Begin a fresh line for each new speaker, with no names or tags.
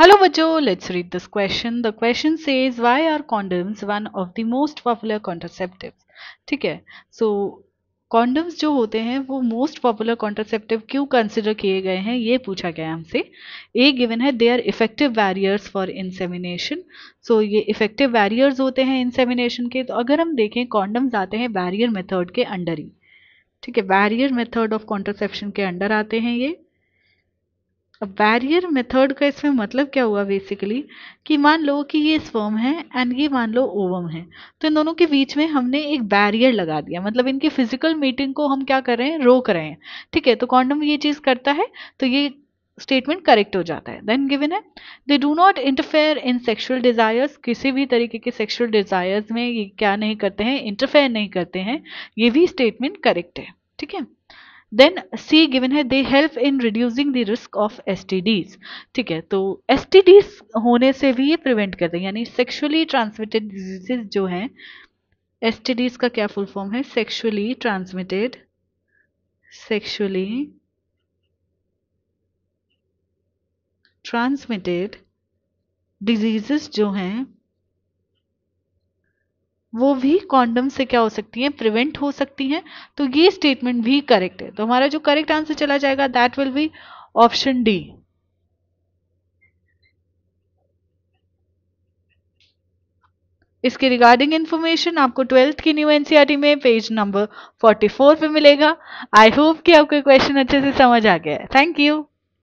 Hello बच्चो let's read this question the question says why are condoms one of the most popular contraceptives? ठीक है so condoms जो होते हैं वो मोस्ट पॉपुलर कॉन्ट्रासेप्टिव क्यों कंसिडर किए गए हैं ये पूछा गया है हमसे ए गिवन है they are effective barriers for insemination so ये इफेक्टिव वैरियर्स होते हैं इंसेमिनेशन के तो अगर हम देखें कॉन्डम्स आते हैं वैरियर मेथड के अंडर ही ठीक है वैरियर मेथड ऑफ कॉन्ट्रासेप्शन के अंडर आते हैं ये अब बैरियर मेथड का इसमें मतलब क्या हुआ बेसिकली कि मान लो कि ये स्वर्म है एंड ये मान लो ओवम है तो इन दोनों के बीच में हमने एक बैरियर लगा दिया मतलब इनके फिजिकल मीटिंग को हम क्या कर रहे हैं रोक रहे हैं ठीक है तो कॉन्डम ये चीज़ करता है तो ये स्टेटमेंट करेक्ट हो जाता है देन गिवन है they do not interfere in sexual desires किसी भी तरीके के सेक्शुअल डिज़ायर्स में ये क्या नहीं करते हैं इंटरफेयर नहीं करते हैं ये भी स्टेटमेंट करेक्ट है ठीक है देन सी गिवन है they help in reducing the risk of S ठीक है तो एस होने से भी ये प्रिवेंट करते हैं यानी सेक्शुअली ट्रांसमिटेड डिजीजेज जो हैं एस का क्या फुल फॉर्म है sexually transmitted sexually transmitted diseases जो हैं वो भी कॉन्डम से क्या हो सकती हैं प्रिवेंट हो सकती हैं तो ये स्टेटमेंट भी करेक्ट है तो हमारा जो करेक्ट आंसर चला जाएगा that will be option D इसके रिगार्डिंग इन्फॉर्मेशन आपको ट्वेल्थ की न्यू एनसीईआरटी e में पेज नंबर 44 पे मिलेगा आई होप कि आपको क्वेश्चन अच्छे से समझ आ गया है थैंक यू